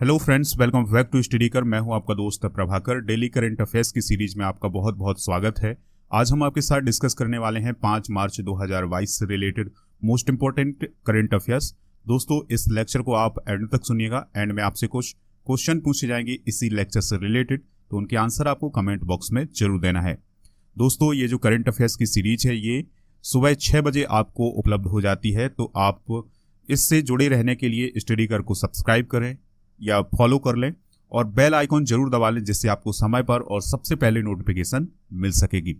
hello friends welcome back to study कर मैं हूं आपका दोस्त प्रभाकर डेली करंट अफेयर्स की सीरीज में आपका बहुत बहुत स्वागत है आज हम आपके साथ डिस्कस करने वाले हैं पांच मार्च 2022 से related most important current affairs दोस्तों इस लेक्चर को आप एंड तक सुनिएगा एंड में आपसे कुछ क्वेश्चन पूछे जाएंगे इसी लेक्चर से रिलेटेड तो उनके आंसर आपको कमेंट बॉक्स में जरूर देना है दोस्तों ये जो करंट अफेयर्स की सीरीज है ये सुबह छः बजे आपको उपलब्ध हो जाती है तो आप इससे जुड़े रहने के लिए स्टडी कर को सब्सक्राइब करें या फॉलो कर लें और बेल आइकॉन जरूर दबा लें जिससे आपको समय पर और सबसे पहले नोटिफिकेशन मिल सकेगी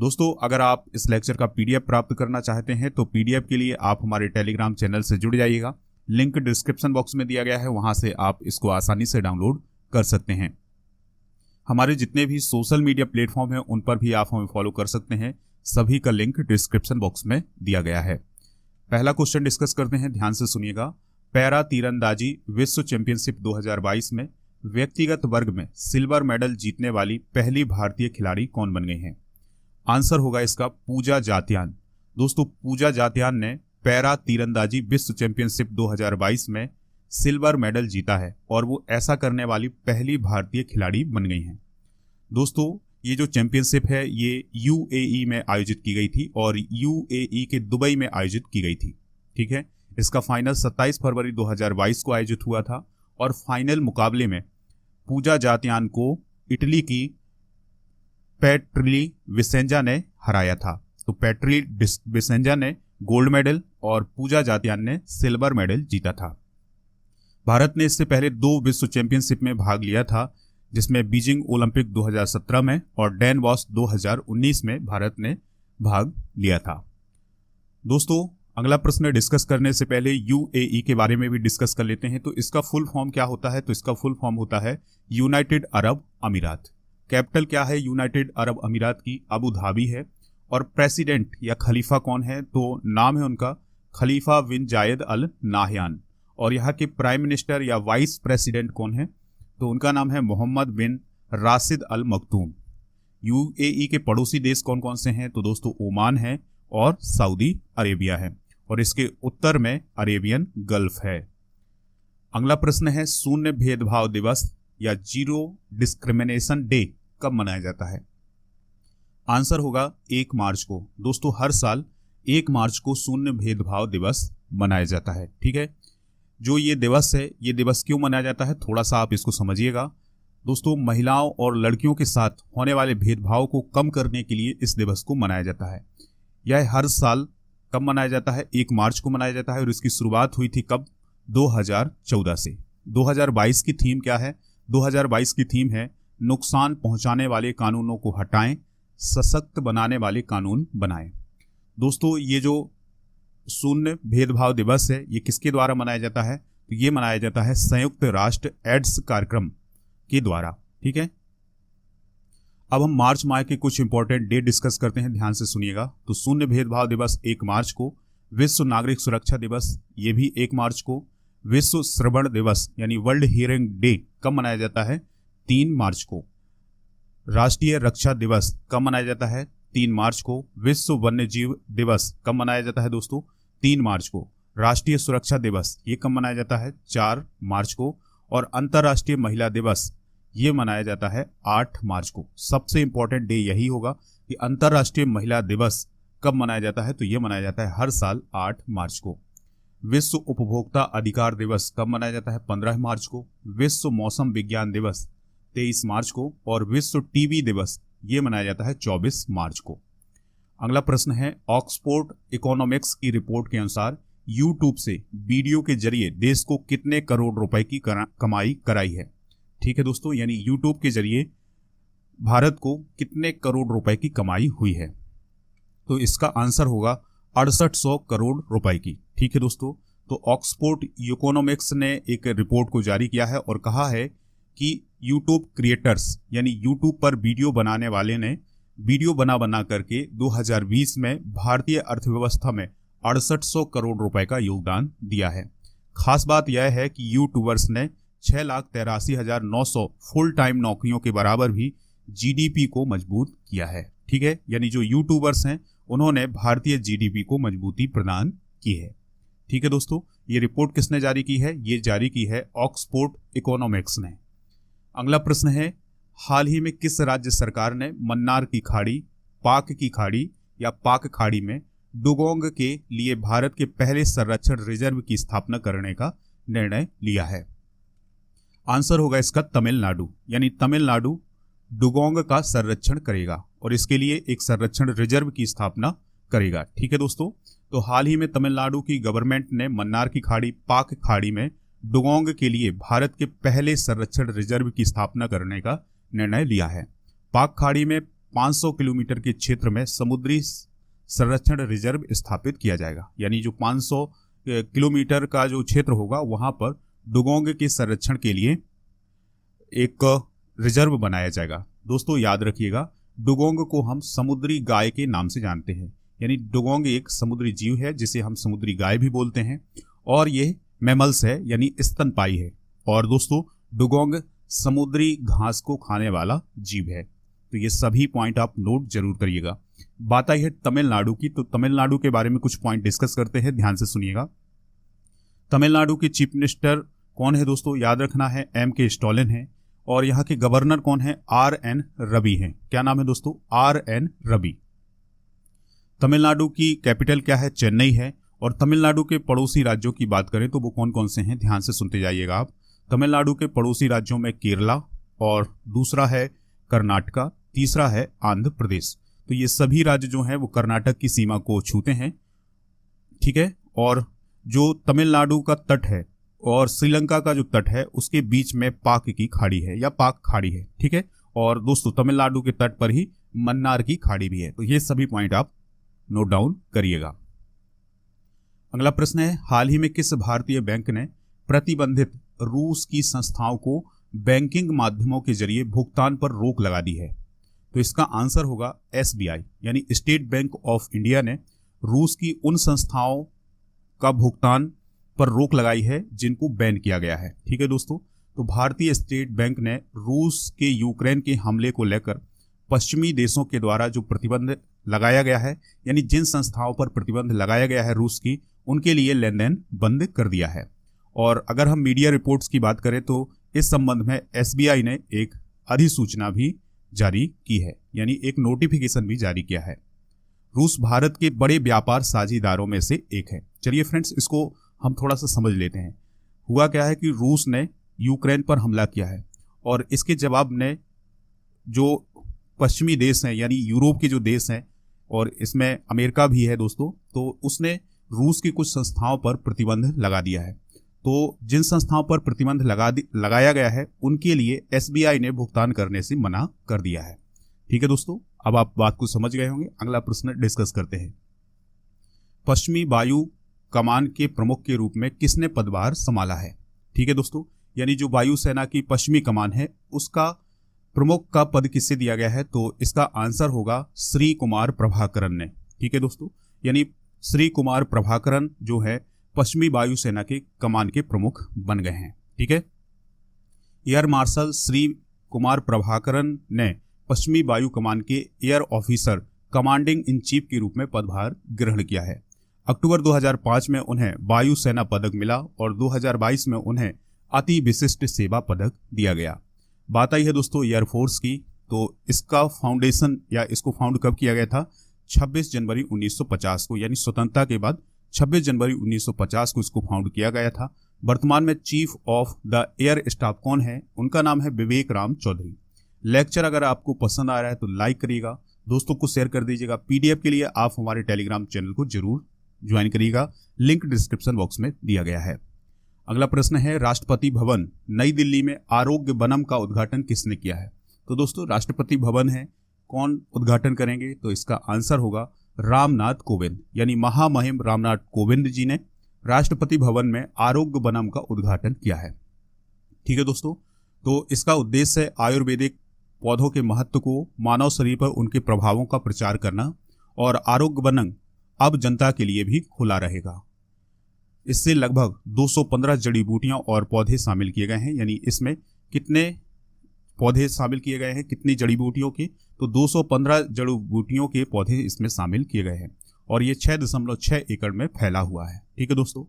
दोस्तों अगर आप इस लेक्चर का पीडीएफ प्राप्त करना चाहते हैं तो पीडीएफ के लिए आप हमारे टेलीग्राम चैनल से जुड़ जाइएगा लिंक डिस्क्रिप्शन बॉक्स में दिया गया है वहां से आप इसको आसानी से डाउनलोड कर सकते हैं हमारे जितने भी सोशल मीडिया प्लेटफॉर्म हैं उन पर भी आप हमें फॉलो कर सकते हैं सभी का लिंक डिस्क्रिप्शन बॉक्स में दिया गया है पहला क्वेश्चन डिस्कस करते हैं ध्यान से सुनिएगा पैरा तीरंदाजी विश्व चैंपियनशिप 2022 में व्यक्तिगत वर्ग में सिल्वर मेडल जीतने वाली पहली भारतीय खिलाड़ी कौन बन गई हैं आंसर होगा इसका पूजा जातियान दोस्तों पूजा जातियान ने पैरा तीरंदाजी विश्व चैंपियनशिप 2022 में सिल्वर मेडल जीता है और वो ऐसा करने वाली पहली भारतीय खिलाड़ी बन गई हैं दोस्तों ये जो चैंपियनशिप है ये यूएई में आयोजित की गई थी और यूएई के दुबई में आयोजित की गई थी ठीक है इसका फाइनल 27 फरवरी 2022 को आयोजित हुआ था और फाइनल मुकाबले में पूजा जातियान को इटली की पैट्रिली विसेंजा ने हराया था तो पैट्रिली विसेंजा ने गोल्ड मेडल और पूजा जातियान ने सिल्वर मेडल जीता था भारत ने इससे पहले दो विश्व चैंपियनशिप में भाग लिया था जिसमें बीजिंग ओलंपिक 2017 में और डेन वॉस 2019 में भारत ने भाग लिया था दोस्तों अगला प्रश्न डिस्कस करने से पहले ई e के बारे में भी डिस्कस कर लेते हैं तो इसका फुल फॉर्म क्या होता है तो इसका फुल फॉर्म होता है यूनाइटेड अरब अमीरात कैपिटल क्या है यूनाइटेड अरब अमीरात की अबू धाबी है और प्रेसिडेंट या खलीफा कौन है तो नाम है उनका खलीफा बिन जायद अल नाहयान और यहाँ के प्राइम मिनिस्टर या वाइस प्रेसिडेंट कौन है तो उनका नाम है Mohammed bin Rashid Al Maktoum U e के पड़ोसी देश कौन कौन से हैं तो दोस्तों ओमान है और सऊदी अरेबिया है और इसके उत्तर में अरेबियन गल्फ है अगला प्रश्न है शून्य भेदभाव दिवस या जीरो डिस्क्रिमिनेशन डे कब मनाया जाता है आंसर होगा एक मार्च को दोस्तों हर साल एक मार्च को शून्य भेदभाव दिवस मनाया जाता है ठीक है जो ये दिवस है ये दिवस क्यों मनाया जाता है थोड़ा सा आप इसको समझिएगा दोस्तों महिलाओं और लड़कियों के साथ होने वाले भेदभाव को कम करने के लिए इस दिवस को मनाया जाता है यह हर साल कब मनाया जाता है एक मार्च को मनाया जाता है और इसकी शुरुआत हुई थी कब 2014 से 2022 की थीम क्या है 2022 की थीम है नुकसान पहुंचाने वाले कानूनों को हटाएं सशक्त बनाने वाले कानून बनाएं दोस्तों ये जो शून्य भेदभाव दिवस है ये किसके द्वारा मनाया जाता है तो ये मनाया जाता है संयुक्त राष्ट्र एड्स कार्यक्रम के द्वारा ठीक है अब हम मार्च माह के कुछ इंपॉर्टेंट डेट डिस्कस करते हैं ध्यान से सुनिएगा तो शून्य भेदभाव दिवस एक मार्च को विश्व नागरिक सुरक्षा दिवस ये भी एक मार्च को विश्व श्रवण दिवस यानी वर्ल्ड हियरिंग डे कब मनाया जाता है तीन मार्च को राष्ट्रीय रक्षा दिवस कब मनाया जाता है तीन मार्च को विश्व वन्य जीव दिवस कब मनाया जाता है दोस्तों तीन मार्च को राष्ट्रीय सुरक्षा दिवस ये कब मनाया जाता है चार मार्च को और अंतर्राष्ट्रीय महिला दिवस ये मनाया जाता है 8 मार्च को सबसे इंपॉर्टेंट डे यही होगा कि अंतर्राष्ट्रीय महिला दिवस कब मनाया जाता है तो यह मनाया जाता है हर साल 8 मार्च को विश्व उपभोक्ता अधिकार दिवस कब मनाया जाता है 15 मार्च को विश्व मौसम विज्ञान दिवस 23 मार्च को और विश्व टीवी दिवस ये मनाया जाता है 24 मार्च को अगला प्रश्न है ऑक्सफोर्ड इकोनॉमिक्स की रिपोर्ट के अनुसार यूट्यूब से वीडियो के जरिए देश को कितने करोड़ रुपए की कमाई कराई है ठीक है दोस्तों यानी यूट्यूब के जरिए भारत को कितने करोड़ रुपए की कमाई हुई है तो इसका आंसर होगा अड़सठ सौ करोड़ रुपए की ठीक है दोस्तों तो ऑक्सफोर्ड इकोनॉमिक्स ने एक रिपोर्ट को जारी किया है और कहा है कि यूट्यूब क्रिएटर्स यानी यूट्यूब पर वीडियो बनाने वाले ने वीडियो बना बना करके 2020 में भारतीय अर्थव्यवस्था में अड़सठ करोड़ रुपए का योगदान दिया है खास बात यह है कि यूट्यूबर्स ने छह लाख तेरासी हजार नौ सौ फुल टाइम नौकरियों के बराबर भी जीडीपी को मजबूत किया है ठीक है यानी जो यूट्यूबर्स हैं उन्होंने भारतीय जीडीपी को मजबूती प्रदान की है ठीक है दोस्तों ये रिपोर्ट किसने जारी की है ये जारी की है ऑक्सफोर्ड इकोनॉमिक्स ने अगला प्रश्न है हाल ही में किस राज्य सरकार ने मन्नार की खाड़ी पाक की खाड़ी या पाक खाड़ी में डुगोंग के लिए भारत के पहले संरक्षण रिजर्व की स्थापना करने का निर्णय लिया है आंसर होगा इसका तमिलनाडु यानी तमिलनाडु डुगोंग का संरक्षण करेगा और इसके लिए एक संरक्षण रिजर्व की स्थापना करेगा ठीक है दोस्तों तो हाल ही में तमिलनाडु की गवर्नमेंट ने मन्नार की खाड़ी पाक खाड़ी में डुगोंग के लिए भारत के पहले संरक्षण रिजर्व की स्थापना करने का निर्णय लिया है पाक खाड़ी में 500 किलोमीटर के क्षेत्र में समुद्री संरक्षण रिजर्व स्थापित किया जाएगा यानी जो 500 किलोमीटर का जो क्षेत्र होगा वहां पर डुगोंग के संरक्षण के लिए एक रिजर्व बनाया जाएगा दोस्तों याद रखिएगा डुगोंग को हम समुद्री गाय के नाम से जानते हैं यानी डुगोंग एक समुद्री जीव है जिसे हम समुद्री गाय भी बोलते हैं और ये मेमल्स है यानी स्तनपाई है और दोस्तों डुगोंग समुद्री घास को खाने वाला जीव है तो ये सभी पॉइंट आप नोट जरूर करिएगा बात आई है तमिलनाडु की तो तमिलनाडु के बारे में कुछ पॉइंट डिस्कस करते हैं ध्यान से सुनिएगा तमिलनाडु के चीफ मिनिस्टर कौन है दोस्तों याद रखना है एम के स्टॉलिन है और यहाँ के गवर्नर कौन है आर एन रबी हैं क्या नाम है दोस्तों आर एन रबी तमिलनाडु की कैपिटल क्या है चेन्नई है और तमिलनाडु के पड़ोसी राज्यों की बात करें तो वो कौन कौन से हैं ध्यान से सुनते जाइएगा आप तमिलनाडु के पड़ोसी राज्यों में केरला और दूसरा है कर्नाटका तीसरा है आंध्र प्रदेश तो ये सभी राज्य जो हैं वो कर्नाटक की सीमा को छूते हैं ठीक है और जो तमिलनाडु का तट है और श्रीलंका का जो तट है उसके बीच में पाक की खाड़ी है या पाक खाड़ी है ठीक है और दोस्तों तमिलनाडु के तट पर ही मन्नार की खाड़ी भी है तो ये सभी पॉइंट आप नोट डाउन करिएगा अगला प्रश्न है हाल ही में किस भारतीय बैंक ने प्रतिबंधित रूस की संस्थाओं को बैंकिंग माध्यमों के जरिए भुगतान पर रोक लगा दी है तो इसका आंसर होगा एस यानी स्टेट बैंक ऑफ इंडिया ने रूस की उन संस्थाओं का भुगतान पर रोक लगाई है जिनको बैन किया गया है ठीक है दोस्तों तो भारतीय स्टेट बैंक ने रूस के यूक्रेन के हमले को लेकर पश्चिमी देशों के द्वारा जो प्रतिबंध लगाया गया है यानी जिन संस्थाओं पर प्रतिबंध लगाया गया है रूस की उनके लिए लेन देन बंद कर दिया है और अगर हम मीडिया रिपोर्ट्स की बात करें तो इस संबंध में एस ने एक अधिसूचना भी जारी की है यानी एक नोटिफिकेशन भी जारी किया है रूस भारत के बड़े व्यापार साझेदारों में से एक है चलिए फ्रेंड्स इसको हम थोड़ा सा समझ लेते हैं हुआ क्या है कि रूस ने यूक्रेन पर हमला किया है और इसके जवाब ने जो पश्चिमी देश हैं यानी यूरोप के जो देश हैं और इसमें अमेरिका भी है दोस्तों तो उसने रूस की कुछ संस्थाओं पर प्रतिबंध लगा दिया है तो जिन संस्थाओं पर प्रतिबंध लगा लगाया गया है उनके लिए एस ने भुगतान करने से मना कर दिया है ठीक है दोस्तों अब आप बात को समझ गए होंगे अगला प्रश्न डिस्कस करते हैं पश्चिमी वायु कमान के प्रमुख के रूप में किसने पदभार संभाला है ठीक है दोस्तों यानी जो वायुसेना की पश्चिमी कमान है उसका प्रमुख का पद किससे दिया गया है तो इसका आंसर होगा श्री कुमार प्रभाकरण ने ठीक है दोस्तों यानी श्री कुमार प्रभाकरण जो है पश्चिमी वायुसेना के कमान के प्रमुख बन गए हैं ठीक है एयर मार्शल श्री कुमार प्रभाकरण ने पश्चिमी वायु कमान के air officer commanding in chief के रूप में पदभार ग्रहण किया है अक्टूबर 2005 में उन्हें वायुसेना पदक मिला और 2022 में उन्हें अति विशिष्ट सेवा पदक दिया गया बात आई है दोस्तों एयरफोर्स की तो इसका फाउंडेशन या इसको फाउंड कब किया गया था 26 जनवरी 1950 को यानी स्वतंत्रता के बाद 26 जनवरी 1950 को इसको फाउंड किया गया था वर्तमान में chief of the air staff कौन है उनका नाम है विवेक राम चौधरी लेक्चर अगर आपको पसंद आ रहा है तो लाइक करिएगा दोस्तों को शेयर कर दीजिएगा पीडीएफ के लिए आप हमारे टेलीग्राम चैनल को जरूर ज्वाइन करिएगा लिंक डिस्क्रिप्शन बॉक्स में दिया गया है अगला प्रश्न है राष्ट्रपति भवन नई दिल्ली में आरोग्य बनम का उद्घाटन किसने किया है तो दोस्तों राष्ट्रपति भवन है कौन उद्घाटन करेंगे तो इसका आंसर होगा रामनाथ कोविंद यानी महामहिम रामनाथ कोविंद जी ने राष्ट्रपति भवन में आरोग्य बनम का उद्घाटन किया है ठीक है दोस्तों तो इसका उद्देश्य है आयुर्वेदिक पौधों के महत्व को मानव शरीर पर उनके प्रभावों का प्रचार करना और आरोग्य बनंग अब जनता के लिए भी खुला रहेगा इससे लगभग 215 जड़ी बूटियां और पौधे शामिल किए गए हैं यानी इसमें कितने पौधे शामिल किए गए हैं कितनी जड़ी बूटियों के तो 215 जड़ी बूटियों के पौधे इसमें शामिल किए गए हैं और ये छः दशमलव छः एकड़ में फैला हुआ है ठीक है दोस्तों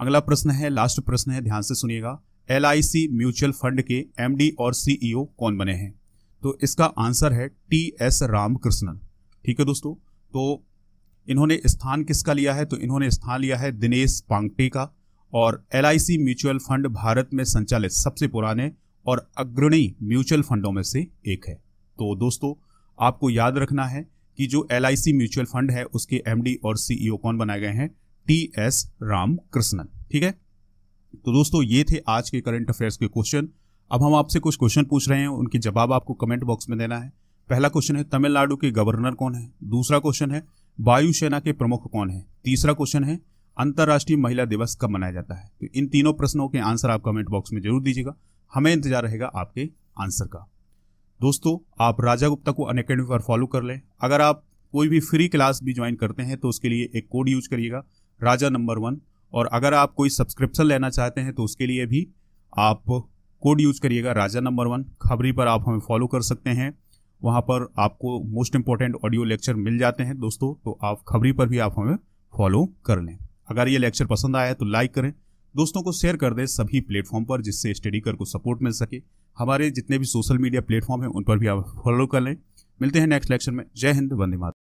अगला प्रश्न है लास्ट प्रश्न है ध्यान से सुनिएगा एल म्यूचुअल फंड के एम और सीईओ कौन बने हैं तो इसका आंसर है टी एस रामकृष्णन ठीक है दोस्तों तो इन्होंने स्थान किसका लिया है तो इन्होंने स्थान लिया है दिनेश पांगटे का और एल म्यूचुअल फंड भारत में संचालित सबसे पुराने और अग्रणी म्यूचुअल फंडों में से एक है तो दोस्तों आपको याद रखना है कि जो एल म्यूचुअल फंड है उसके एम और सीईओ e कौन बनाए गए हैं टी एस रामकृष्णन ठीक है तो दोस्तों ये थे आज के करंट अफेयर्स के क्वेश्चन अब हम आपसे कुछ क्वेश्चन पूछ रहे हैं उनके जवाब आपको कमेंट बॉक्स में देना है पहला क्वेश्चन है तमिलनाडु के गवर्नर कौन है दूसरा क्वेश्चन है वायुसेना के प्रमुख कौन है तीसरा क्वेश्चन है अंतर्राष्ट्रीय महिला दिवस कब मनाया जाता है तो इन तीनों प्रश्नों के आंसर आप कमेंट बॉक्स में जरूर दीजिएगा हमें इंतजार रहेगा आपके आंसर का दोस्तों आप राजा गुप्ता को अनकेडमी पर फॉलो कर लें अगर आप कोई भी फ्री क्लास भी ज्वाइन करते हैं तो उसके लिए एक कोड यूज करिएगा राजा नंबर वन और अगर आप कोई सब्सक्रिप्शन लेना चाहते हैं तो उसके लिए भी आप कोड यूज करिएगा राजा नंबर वन खबरी पर आप हमें फॉलो कर सकते हैं वहां पर आपको मोस्ट इंपॉर्टेंट ऑडियो लेक्चर मिल जाते हैं दोस्तों तो आप खबरी पर भी आप हमें फॉलो कर लें अगर ये लेक्चर पसंद आया तो लाइक करें दोस्तों को शेयर कर दें सभी प्लेटफॉर्म पर जिससे स्टडी कर को सपोर्ट मिल सके हमारे जितने भी सोशल मीडिया प्लेटफॉर्म हैं उन पर भी आप फॉलो कर लें मिलते हैं नेक्स्ट लेक्चर में जय हिंद वंदे मातरम